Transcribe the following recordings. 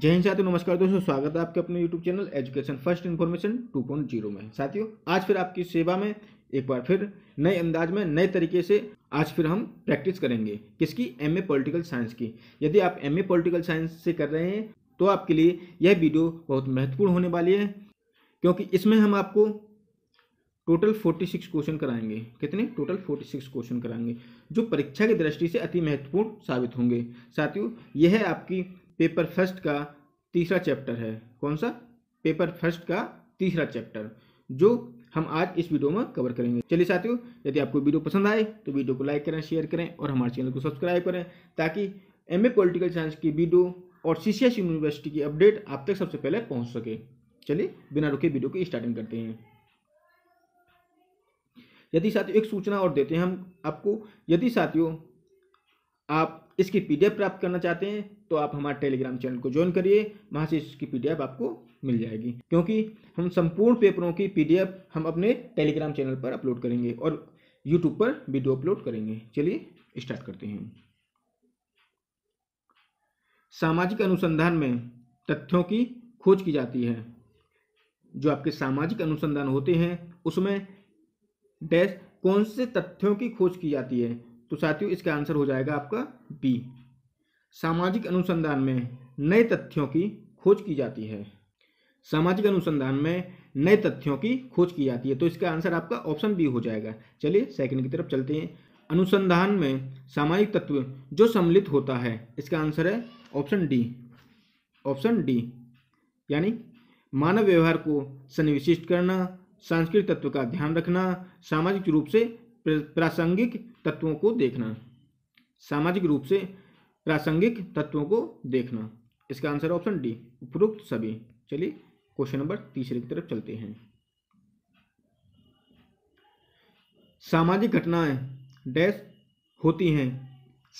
जय हिंद साथियों नमस्कार दोस्तों स्वागत है आपके अपने YouTube channel education first information 2.0 में साथियों आज फिर आपकी सेवा में एक बार फिर नए अंदाज में नए तरीके से आज फिर हम प्रैक्टिस करेंगे किसकी एम ए पोलिटिकल साइंस की यदि आप एम ए पोलिटिकल साइंस से कर रहे हैं तो आपके लिए यह वीडियो बहुत महत्वपूर्ण होने वाली है क्योंकि इसमें हम आपको टोटल फोर्टी सिक्स क्वेश्चन कराएंगे कितने टोटल फोर्टी सिक्स क्वेश्चन कराएंगे जो परीक्षा की दृष्टि से अति महत्वपूर्ण साबित होंगे साथियों यह आपकी पेपर फर्स्ट का तीसरा चैप्टर है कौन सा पेपर फर्स्ट का तीसरा चैप्टर जो हम आज इस वीडियो में कवर करेंगे चलिए साथियों यदि आपको वीडियो पसंद आए तो वीडियो को लाइक करें शेयर करें और हमारे चैनल को सब्सक्राइब करें ताकि एम ए पॉलिटिकल साइंस की वीडियो और सी यूनिवर्सिटी की अपडेट आप तक सबसे पहले पहुँच सके चलिए बिना रुके वीडियो की स्टार्टिंग करते हैं यदि साथियों एक सूचना और देते हैं हम आपको यदि साथियों आप इसकी पी प्राप्त करना चाहते हैं तो आप हमारे टेलीग्राम चैनल को ज्वाइन करिए वहाँ से इसकी पी आपको मिल जाएगी क्योंकि हम संपूर्ण पेपरों की पी हम अपने टेलीग्राम चैनल पर अपलोड करेंगे और यूट्यूब पर वीडियो अपलोड करेंगे चलिए स्टार्ट करते हैं सामाजिक अनुसंधान में तथ्यों की खोज की जाती है जो आपके सामाजिक अनुसंधान होते हैं उसमें डैश कौन से तथ्यों की खोज की जाती है तो साथियों इसका आंसर हो जाएगा आपका बी सामाजिक अनुसंधान में नए तथ्यों की खोज की जाती है सामाजिक अनुसंधान में नए तथ्यों की खोज की जाती है तो इसका आंसर आपका ऑप्शन बी हो जाएगा चलिए सेकंड की तरफ चलते हैं अनुसंधान में सामाजिक तत्व जो सम्मिलित होता है इसका आंसर है ऑप्शन डी ऑप्शन डी यानी मानव व्यवहार को सन्निविशिष्ट करना सांस्कृतिक तत्व का ध्यान रखना सामाजिक रूप से प्रासंगिक तत्वों को देखना सामाजिक रूप से प्रासंगिक तत्वों को देखना इसका आंसर ऑप्शन डी उपरोक्त सभी चलिए क्वेश्चन नंबर तीसरे की तरफ चलते हैं सामाजिक घटनाएं डैश होती हैं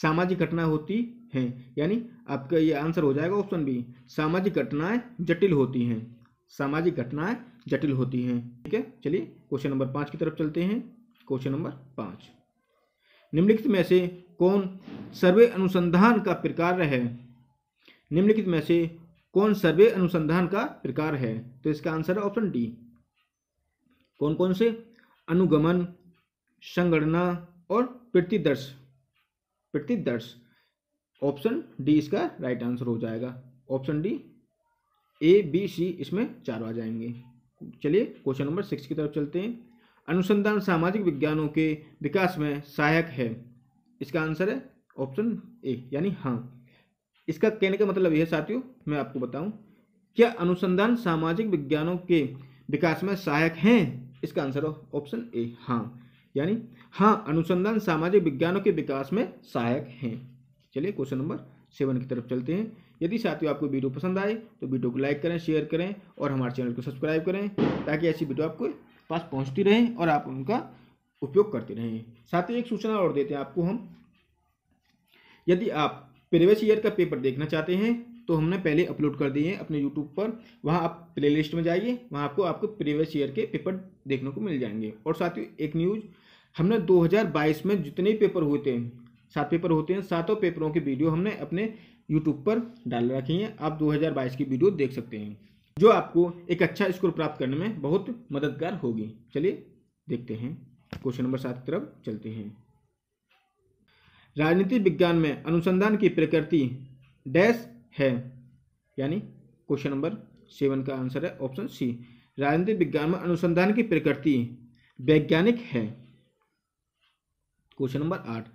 सामाजिक घटनाएं होती हैं यानी आपका ये आंसर हो जाएगा ऑप्शन बी सामाजिक घटनाएं जटिल होती हैं सामाजिक घटनाएं जटिल होती हैं ठीक है चलिए क्वेश्चन नंबर पाँच की तरफ चलते हैं क्वेश्चन नंबर पाँच निम्नलिखित में से कौन सर्वे अनुसंधान का प्रकार है निम्नलिखित में से कौन सर्वे अनुसंधान का प्रकार है तो इसका आंसर है ऑप्शन डी कौन कौन से अनुगमन संगणना और प्रतिदर्श प्रतिदर्श ऑप्शन डी इसका राइट आंसर हो जाएगा option D A B C इसमें चार आ जाएंगे चलिए क्वेश्चन नंबर सिक्स की तरफ चलते हैं अनुसंधान सामाजिक विज्ञानों के विकास में सहायक है इसका आंसर है ऑप्शन ए यानी हाँ इसका कहने का मतलब यह साथियों मैं आपको बताऊं क्या अनुसंधान सामाजिक विज्ञानों के विकास में सहायक हैं इसका आंसर ऑप्शन ए हाँ यानी हाँ अनुसंधान सामाजिक विज्ञानों के विकास में सहायक हैं चलिए क्वेश्चन नंबर सेवन की तरफ चलते हैं यदि साथियों आपको वीडियो पसंद आए तो वीडियो को लाइक करें शेयर करें और हमारे चैनल को सब्सक्राइब करें ताकि ऐसी वीडियो आपको पास पहुंचती रहें और आप उनका उपयोग करते रहें साथ ही एक सूचना और देते हैं आपको हम यदि आप प्रीवियस ईयर का पेपर देखना चाहते हैं तो हमने पहले अपलोड कर दिए हैं अपने यूट्यूब पर वहाँ आप प्लेलिस्ट में जाइए वहाँ आपको आपको प्रीवियस ईयर के पेपर देखने को मिल जाएंगे और साथ ही एक न्यूज़ हमने 2022 में जितने पेपर होते हैं सात पेपर होते हैं सातों पेपरों की वीडियो हमने अपने यूट्यूब पर डाल रखी हैं आप 2022 की वीडियो देख सकते हैं जो आपको एक अच्छा स्कोर प्राप्त करने में बहुत मददगार होगी चलिए देखते हैं क्वेश्चन नंबर सात की तरफ चलते हैं राजनीति विज्ञान में अनुसंधान की प्रकृति डैश है यानी क्वेश्चन नंबर सेवन का आंसर है ऑप्शन सी राजनीति विज्ञान में अनुसंधान की प्रकृति वैज्ञानिक है क्वेश्चन नंबर आठ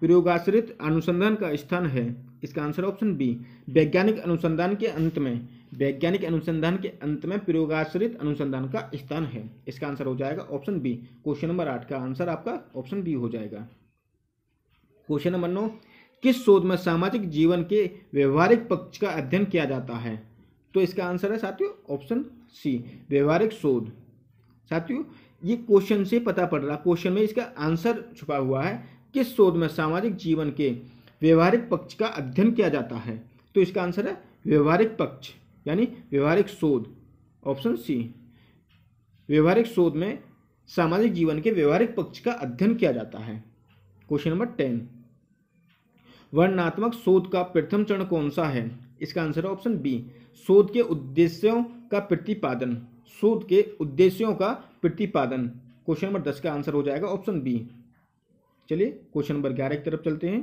प्रयोगाश्रित अनुसंधान का स्थान है इसका आंसर ऑप्शन बी वैज्ञानिक अनुसंधान के अंत में वैज्ञानिक अनुसंधान के अंत में प्रयोगाश्रित अनुसंधान का स्थान है इसका आंसर हो जाएगा ऑप्शन बी क्वेश्चन नंबर आठ का आंसर आपका ऑप्शन बी हो जाएगा क्वेश्चन नंबर नौ किस शोध में सामाजिक जीवन के व्यवहारिक पक्ष का अध्ययन किया जाता है तो इसका आंसर है साथियों ऑप्शन सी व्यवहारिक शोध साथियों ये क्वेश्चन से पता पड़ रहा क्वेश्चन में इसका आंसर छुपा हुआ है किस शोध में सामाजिक जीवन के व्यवहारिक पक्ष का अध्ययन किया जाता है तो इसका आंसर है व्यवहारिक पक्ष यानी व्यवहारिक शोध ऑप्शन सी व्यवहारिक शोध में सामाजिक जीवन के व्यवहारिक पक्ष का अध्ययन किया जाता है क्वेश्चन नंबर टेन वर्णनात्मक शोध का प्रथम चरण कौन सा है इसका आंसर है ऑप्शन बी शोध के उद्देश्यों का प्रतिपादन शोध के उद्देश्यों का प्रतिपादन क्वेश्चन नंबर दस का आंसर हो जाएगा ऑप्शन बी चलिए क्वेश्चन नंबर ग्यारह की तरफ चलते हैं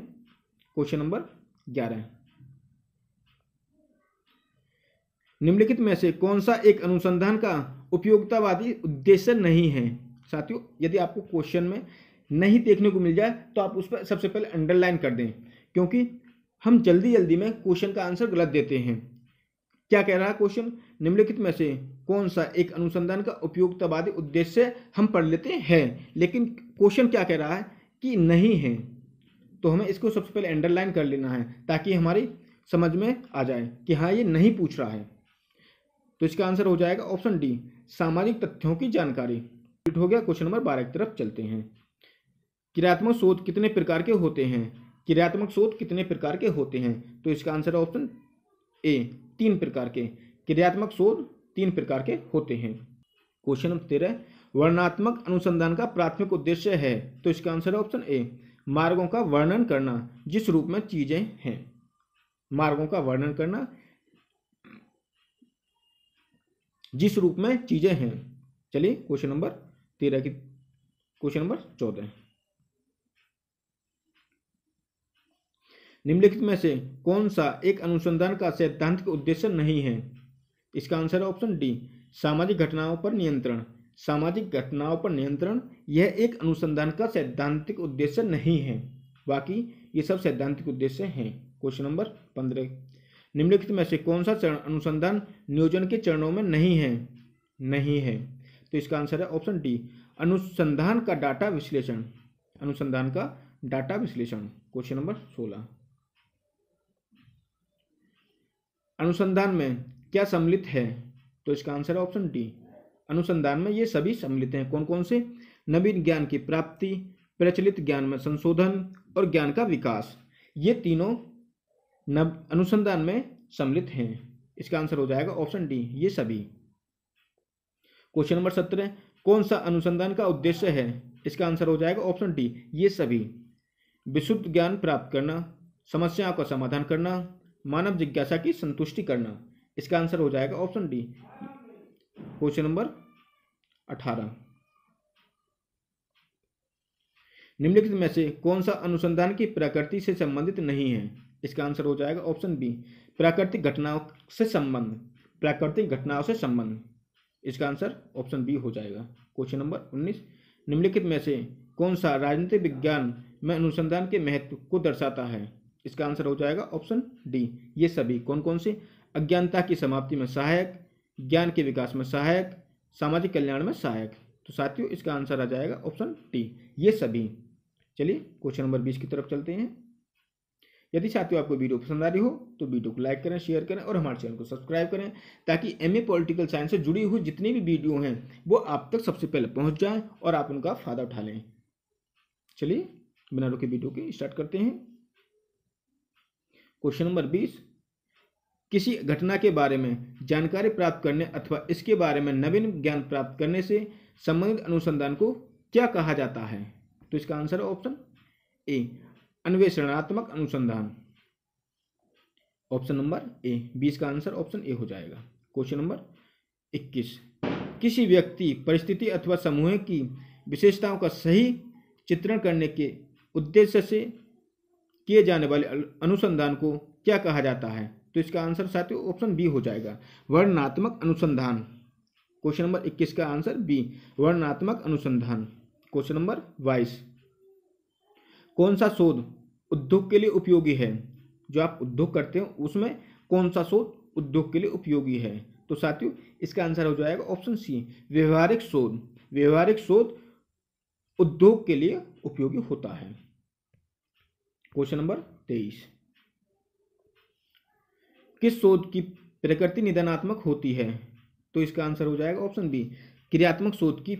क्वेश्चन नंबर ग्यारह निम्नलिखित में से कौन सा एक अनुसंधान का उपयोगितावादी उद्देश्य नहीं है साथियों यदि आपको क्वेश्चन में नहीं देखने को मिल जाए तो आप उस पर सबसे पहले अंडरलाइन कर दें क्योंकि हम जल्दी जल्दी में क्वेश्चन का आंसर गलत देते हैं क्या कह रहा है क्वेश्चन निम्नलिखित में से कौन सा एक अनुसंधान का उपयोगितावादी उद्देश्य हम पढ़ लेते हैं लेकिन क्वेश्चन क्या कह रहा है कि नहीं है तो हमें इसको सबसे पहले अंडरलाइन कर लेना है ताकि हमारी समझ में आ जाए कि हाँ ये नहीं पूछ रहा है तो इसका आंसर हो जाएगा ऑप्शन डी सामाजिक तथ्यों की जानकारी ठीक हो गया क्वेश्चन नंबर बारह की तरफ चलते हैं क्रियात्मक शोध कितने प्रकार के होते हैं क्रियात्मक शोध कितने प्रकार के होते हैं तो इसका आंसर ऑप्शन ए तीन प्रकार के क्रियात्मक शोध तीन प्रकार के होते हैं क्वेश्चन नंबर तेरह वर्णात्मक अनुसंधान का प्राथमिक उद्देश्य है तो इसका आंसर है ऑप्शन ए मार्गों का वर्णन करना जिस रूप में चीज़ें हैं मार्गों का वर्णन करना जिस रूप में चीज़ें हैं चलिए क्वेश्चन नंबर तेरह की क्वेश्चन नंबर चौदह निम्नलिखित में से कौन सा एक अनुसंधान का सैद्धांतिक उद्देश्य नहीं है इसका आंसर है ऑप्शन डी सामाजिक घटनाओं पर नियंत्रण सामाजिक घटनाओं पर नियंत्रण यह एक अनुसंधान का सैद्धांतिक उद्देश्य नहीं है बाकी ये सब सैद्धांतिक उद्देश्य हैं क्वेश्चन नंबर पंद्रह निम्नलिखित में से कौन सा चरण अनुसंधान नियोजन के चरणों में नहीं है नहीं है तो इसका आंसर है ऑप्शन डी अनुसंधान का डाटा विश्लेषण अनुसंधान का डाटा विश्लेषण क्वेश्चन नंबर सोलह अनुसंधान में क्या सम्मिलित है तो इसका आंसर है ऑप्शन डी अनुसंधान में ये सभी सम्मिलित हैं कौन कौन से नवीन ज्ञान की प्राप्ति प्रचलित ज्ञान में संशोधन और ज्ञान का विकास ये तीनों नव अनुसंधान में सम्मिलित हैं इसका आंसर हो जाएगा ऑप्शन डी ये सभी क्वेश्चन नंबर सत्रह कौन सा अनुसंधान का उद्देश्य है इसका आंसर हो जाएगा ऑप्शन डी ये सभी विशुद्ध ज्ञान प्राप्त करना समस्याओं का समाधान करना मानव जिज्ञासा की संतुष्टि करना इसका आंसर हो जाएगा ऑप्शन डी क्वेश्चन नंबर अठारह निम्नलिखित में से कौन सा अनुसंधान की प्रकृति से संबंधित नहीं है इसका आंसर हो जाएगा ऑप्शन बी प्राकृतिक घटनाओं से संबंध प्राकृतिक घटनाओं से संबंध इसका आंसर ऑप्शन बी हो जाएगा क्वेश्चन नंबर उन्नीस निम्नलिखित में से कौन सा राजनीतिक विज्ञान में अनुसंधान के महत्व को दर्शाता है इसका आंसर हो जाएगा ऑप्शन डी ये सभी कौन कौन से अज्ञानता की समाप्ति में सहायक ज्ञान के विकास में सहायक सामाजिक कल्याण में सहायक तो साथियों इसका आंसर आ जाएगा ऑप्शन टी ये सभी चलिए क्वेश्चन नंबर बीस की तरफ चलते हैं यदि साथियों आपको वीडियो पसंद आ रही हो तो वीडियो को लाइक करें शेयर करें और हमारे चैनल को सब्सक्राइब करें ताकि एम ए पॉलिटिकल साइंस से जुड़ी हुई जितनी भी वीडियो हैं वो आप तक सबसे पहले पहुँच जाएँ और आप उनका फ़ायदा उठा लें चलिए बिना रुके वीडियो के स्टार्ट करते हैं क्वेश्चन नंबर बीस किसी घटना के बारे में जानकारी प्राप्त करने अथवा इसके बारे में नवीन ज्ञान प्राप्त करने से संबंधित अनुसंधान को क्या कहा जाता है तो इसका आंसर है ऑप्शन ए अन्वेषणात्मक अनुसंधान ऑप्शन नंबर ए बीस का आंसर ऑप्शन ए हो जाएगा क्वेश्चन नंबर इक्कीस किसी व्यक्ति परिस्थिति अथवा समूह की विशेषताओं का सही चित्रण करने के उद्देश्य से किए जाने वाले अनुसंधान को क्या कहा जाता है तो इसका आंसर साथियों ऑप्शन बी हो जाएगा वर्णनात्मक अनुसंधान क्वेश्चन नंबर इक्कीस का आंसर बी वर्णनात्मक अनुसंधान क्वेश्चन नंबर बाईस कौन सा शोध उद्योग के लिए उपयोगी है जो आप उद्योग करते हो उसमें कौन सा शोध उद्योग के लिए उपयोगी है तो साथियों इसका आंसर हो जाएगा ऑप्शन सी व्यवहारिक शोध व्यवहारिक शोध उद्योग के लिए उपयोगी होता है क्वेश्चन नंबर तेईस किस शोध की प्रकृति निदानात्मक होती है तो इसका आंसर हो जाएगा ऑप्शन बी क्रियात्मक शोध की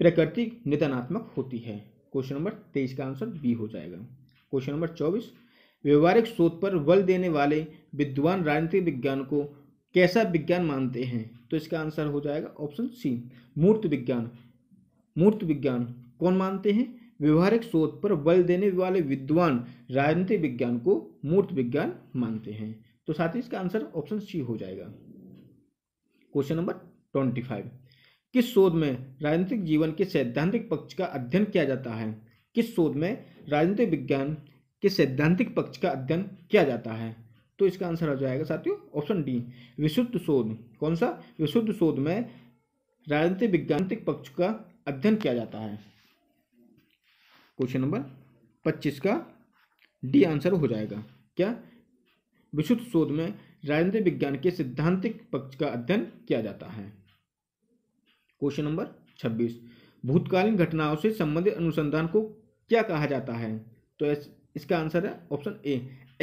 प्रकृति निदानात्मक होती है क्वेश्चन नंबर तेईस का आंसर बी हो जाएगा क्वेश्चन नंबर चौबीस व्यवहारिक शोध पर बल देने वाले विद्वान राजनीतिक विज्ञान को कैसा विज्ञान मानते हैं तो इसका आंसर हो जाएगा ऑप्शन सी मूर्त विज्ञान मूर्त विज्ञान कौन मानते हैं व्यवहारिक शोध पर बल देने वाले विद्वान राजनीतिक विज्ञान को मूर्त विज्ञान मानते हैं तो साथ ही इसका आंसर ऑप्शन सी हो जाएगा क्वेश्चन नंबर ट्वेंटी फाइव किस शोध में राजनीतिक जीवन के सैद्धांतिक पक्ष का अध्ययन किया जाता है किस शोध में राजनीतिक विज्ञान के सैद्धांतिक पक्ष का अध्ययन किया जाता है तो इसका आंसर हो जाएगा साथियों ऑप्शन डी विशुद्ध शोध कौन सा विशुद्ध शोध में राजनीतिक विज्ञानिक पक्ष का अध्ययन किया जाता है क्वेश्चन नंबर पच्चीस का डी आंसर हो जाएगा क्या विशुद्ध शोध में राजनीतिक विज्ञान के सिद्धांतिक पक्ष का अध्ययन किया जाता है क्वेश्चन नंबर छब्बीस भूतकालीन घटनाओं से संबंधित अनुसंधान को क्या कहा जाता है तो इसका आंसर है ऑप्शन ए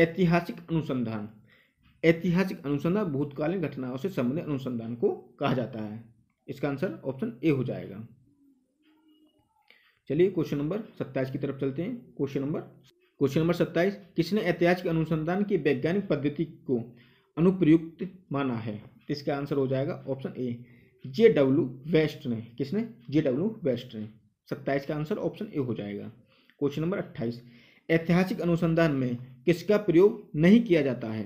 ऐतिहासिक अनुसंधान ऐतिहासिक अनुसंधान भूतकालीन घटनाओं से संबंधित अनुसंधान को कहा जाता है इसका आंसर ऑप्शन ए हो जाएगा चलिए क्वेश्चन नंबर सत्ताईस की तरफ चलते हैं क्वेश्चन नंबर क्वेश्चन नंबर सत्ताईस किसने ऐतिहासिक अनुसंधान की वैज्ञानिक पद्धति को अनुप्रयुक्त माना है तो इसका आंसर हो जाएगा option A J W West ने किसने जे डब्ल्यू वेस्ट ने सत्ताईस का आंसर ऑप्शन ए हो जाएगा क्वेश्चन नंबर अट्ठाईस ऐतिहासिक अनुसंधान में किसका प्रयोग नहीं किया जाता है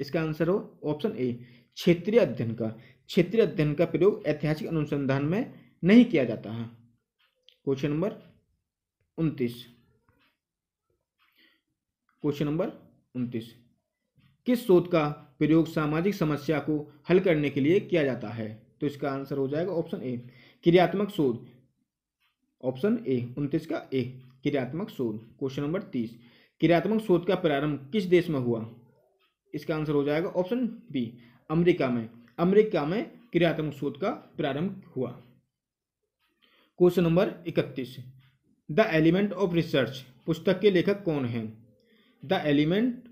इसका आंसर हो ऑप्शन ए क्षेत्रीय अध्ययन का क्षेत्रीय अध्ययन का प्रयोग ऐतिहासिक अनुसंधान में नहीं किया जाता है क्वेश्चन नंबर उनतीस क्वेश्चन नंबर उनतीस किस शोध का प्रयोग सामाजिक समस्या को हल करने के लिए किया जाता है तो इसका आंसर हो जाएगा ऑप्शन ए क्रियात्मक शोध ऑप्शन ए उनतीस का ए क्रियात्मक शोध क्वेश्चन नंबर तीस क्रियात्मक शोध का प्रारंभ किस देश में हुआ इसका आंसर हो जाएगा ऑप्शन बी अमेरिका में अमेरिका में क्रियात्मक शोध का प्रारंभ हुआ क्वेश्चन नंबर इकतीस द एलिमेंट ऑफ रिसर्च पुस्तक के लेखक कौन हैं द एलिमेंट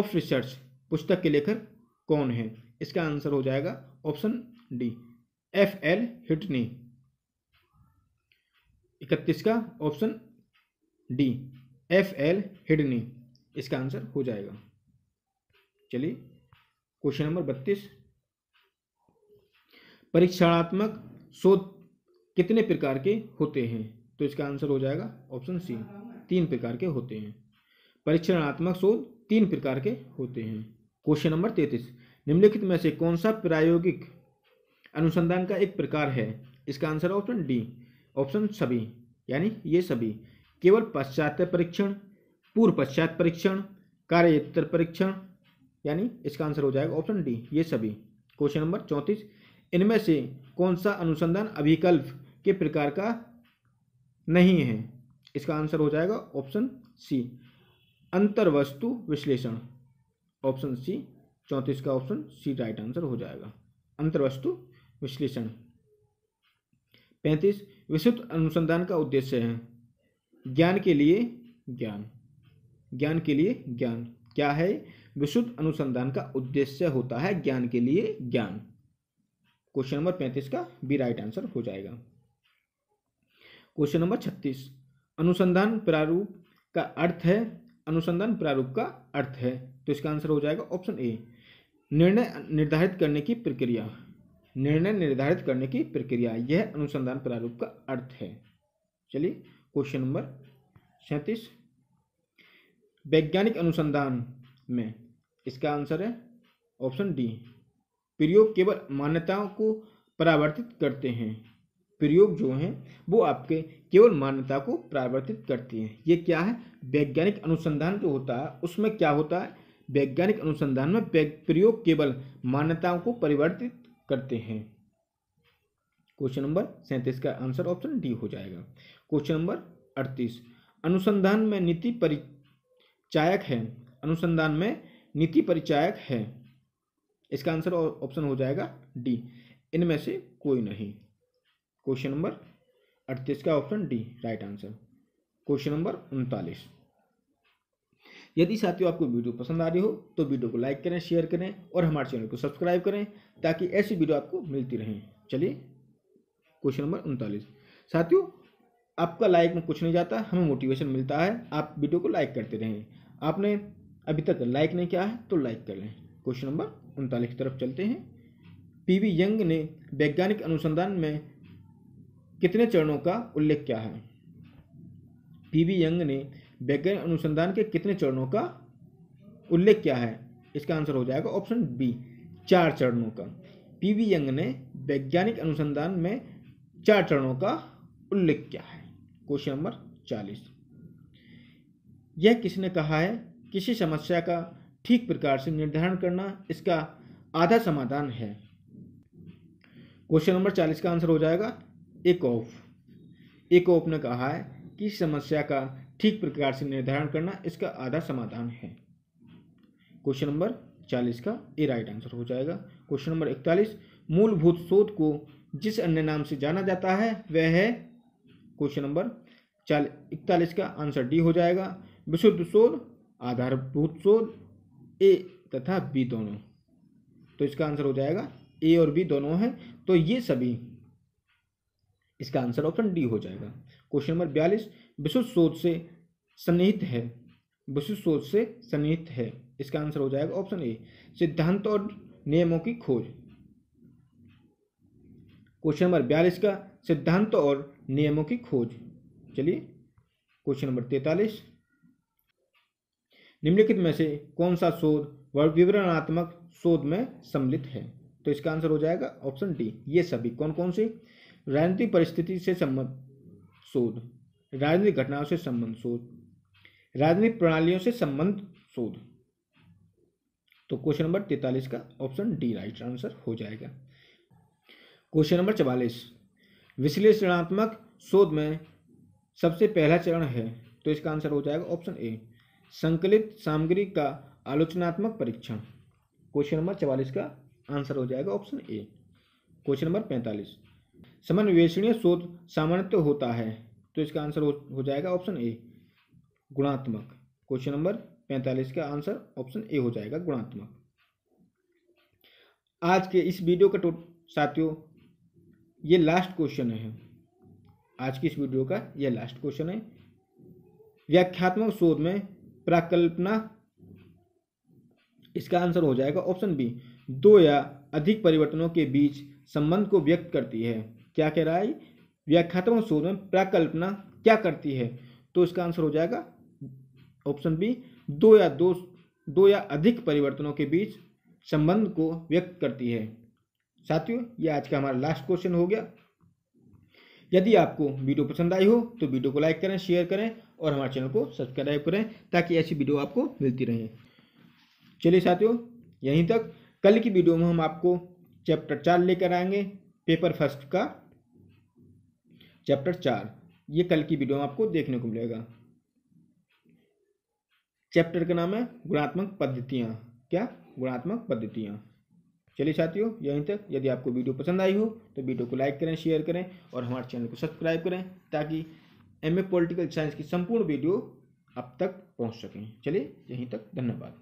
ऑफ रिसर्च पुस्तक के लेखक कौन हैं इसका आंसर हो जाएगा option D F L Whitney इकतीस का option D F L Whitney इसका आंसर हो जाएगा चलिए क्वेश्चन नंबर बत्तीस परीक्षणात्मक शोध कितने प्रकार के होते हैं तो इसका आंसर हो जाएगा ऑप्शन सी तीन प्रकार के होते हैं परीक्षणात्मक शोध तीन प्रकार के होते हैं क्वेश्चन नंबर तैतीस निम्नलिखित में से कौन सा प्रायोगिक अनुसंधान का एक प्रकार है इसका आंसर ऑप्शन डी ऑप्शन सभी यानी ये सभी केवल पाश्चात्य परीक्षण पूर्व पश्चात परीक्षण कार्यत्तर परीक्षण यानी इसका आंसर हो जाएगा ऑप्शन डी ये सभी क्वेश्चन नंबर चौंतीस इनमें से कौन सा अनुसंधान अभिकल्प के प्रकार का नहीं है इसका आंसर हो जाएगा ऑप्शन सी अंतर्वस्तु विश्लेषण ऑप्शन सी चौंतीस का ऑप्शन सी राइट आंसर हो जाएगा अंतर्वस्तु विश्लेषण पैंतीस विशुद्ध अनुसंधान का उद्देश्य है ज्ञान के लिए ज्ञान ज्ञान के लिए ज्ञान क्या है विशुद्ध अनुसंधान का उद्देश्य होता है ज्ञान के लिए ज्ञान क्वेश्चन नंबर पैंतीस का बी राइट आंसर हो जाएगा क्वेश्चन नंबर छत्तीस अनुसंधान प्रारूप का अर्थ है अनुसंधान प्रारूप का अर्थ है तो इसका आंसर हो जाएगा ऑप्शन ए निर्णय निर्धारित करने की प्रक्रिया निर्णय निर्धारित करने की प्रक्रिया यह अनुसंधान प्रारूप का अर्थ है चलिए क्वेश्चन नंबर सैंतीस वैज्ञानिक अनुसंधान में इसका आंसर है ऑप्शन डी प्रयोग केवल मान्यताओं को परावर्तित करते हैं प्रयोग जो हैं वो आपके केवल मान्यता को परावर्तित करती हैं ये क्या है वैज्ञानिक अनुसंधान जो होता है उसमें क्या होता है वैज्ञानिक अनुसंधान में प्रयोग केवल मान्यताओं को परिवर्तित करते हैं क्वेश्चन नंबर सैंतीस का आंसर ऑप्शन डी हो जाएगा क्वेश्चन नंबर अड़तीस अनुसंधान में नीति परिचायक है अनुसंधान में नीति परिचायक है इसका आंसर ऑप्शन हो जाएगा डी इनमें से कोई नहीं क्वेश्चन नंबर अड़तीस का option D right answer question number उनतालीस यदि साथियों आपको वीडियो पसंद आ रही हो तो वीडियो को लाइक करें शेयर करें और हमारे चैनल को सब्सक्राइब करें ताकि ऐसी वीडियो आपको मिलती रहें चलिए क्वेश्चन नंबर उनतालीस साथियों आपका लाइक में कुछ नहीं जाता हमें मोटिवेशन मिलता है आप वीडियो को लाइक करते रहें आपने अभी तक लाइक नहीं किया है तो लाइक कर लें क्वेश्चन नंबर उनतालीस की तरफ चलते हैं पी यंग ने वैज्ञानिक अनुसंधान में कितने चरणों का उल्लेख किया है पी यंग ने वैज्ञानिक अनुसंधान के कितने चरणों का उल्लेख क्या है इसका आंसर हो जाएगा ऑप्शन बी चार चरणों का पी वी यंग ने वैज्ञानिक अनुसंधान में चार चरणों का उल्लेख किया है क्वेश्चन नंबर चालीस यह किसने कहा है किसी समस्या का ठीक प्रकार से निर्धारण करना इसका आधा समाधान है क्वेश्चन नंबर चालीस का आंसर हो जाएगा एक ऑफ एक ऑफ ने कहा है की समस्या का ठीक प्रकार से निर्धारण करना इसका आधा समाधान है क्वेश्चन नंबर चालीस का ए राइट आंसर हो जाएगा क्वेश्चन नंबर इकतालीस मूलभूत शोध को जिस अन्य नाम से जाना जाता है वह है क्वेश्चन नंबर चाल इकतालीस का आंसर डी हो जाएगा विशुद्ध शोध आधारभूत शोध ए तथा बी दोनों तो इसका आंसर हो जाएगा ए और बी दोनों हैं तो ये सभी इसका आंसर ऑप्शन डी हो जाएगा क्वेश्चन नंबर बयालीस विशुद्ध सोच से सन्निहित है विशुद्ध सोच से सन्निहित है इसका आंसर हो जाएगा ऑप्शन ए सिद्धांत और नियमों की खोज क्वेश्चन नंबर बयालीस का सिद्धांत और नियमों की खोज चलिए क्वेश्चन नंबर तैतालीस निम्नलिखित में से कौन सा शोध विवरणात्मक शोध में सम्मिलित है तो इसका आंसर हो जाएगा ऑप्शन डी ये सभी कौन कौन से राजनीतिक परिस्थिति से संबंध शोध राजनीतिक घटनाओं से संबंध शोध राजनीतिक प्रणालियों से संबंध शोध तो क्वेश्चन नंबर तैतालीस का ऑप्शन डी राइट आंसर हो जाएगा क्वेश्चन नंबर चवालीस विश्लेषणात्मक शोध में सबसे पहला चरण है तो इसका आंसर हो जाएगा ऑप्शन ए संकलित सामग्री का आलोचनात्मक परीक्षण क्वेश्चन नंबर चवालीस का आंसर हो जाएगा ऑप्शन ए क्वेश्चन नंबर पैंतालीस समन्वेषणीय शोध सामान्यतः तो होता है तो इसका आंसर हो, जाएगा ऑप्शन ए गुणात्मक क्वेश्चन नंबर पैंतालीस का आंसर ऑप्शन ए हो जाएगा गुणात्मक आज के इस वीडियो का टोट साथियों ये लास्ट क्वेश्चन है आज की इस वीडियो का यह लास्ट क्वेश्चन है व्याख्यात्मक शोध में प्राकल्पना इसका आंसर हो जाएगा ऑप्शन बी दो या अधिक परिवर्तनों के बीच संबंध को व्यक्त करती है क्या कह रहा है व्याख्यात्मक शोध में प्राकल्पना क्या करती है तो इसका आंसर हो जाएगा ऑप्शन बी दो या दो दो या अधिक परिवर्तनों के बीच संबंध को व्यक्त करती है साथियों ये आज का हमारा लास्ट क्वेश्चन हो गया यदि आपको वीडियो पसंद आई हो तो वीडियो को लाइक करें शेयर करें और हमारे चैनल को सब्सक्राइब करें ताकि ऐसी वीडियो आपको मिलती रहे चलिए साथियों यहीं तक कल की वीडियो में हम आपको चैप्टर चार लेकर आएंगे पेपर फर्स्ट का चैप्टर चार ये कल की वीडियो में आपको देखने को मिलेगा चैप्टर का नाम है गुणात्मक पद्धतियाँ क्या गुणात्मक पद्धतियाँ चलिए साथियों यहीं तक यदि आपको वीडियो पसंद आई हो तो वीडियो को लाइक करें शेयर करें और हमारे चैनल को सब्सक्राइब करें ताकि एम ए पोलिटिकल साइंस की संपूर्ण वीडियो आप तक पहुंच सकें चलिए यहीं तक धन्यवाद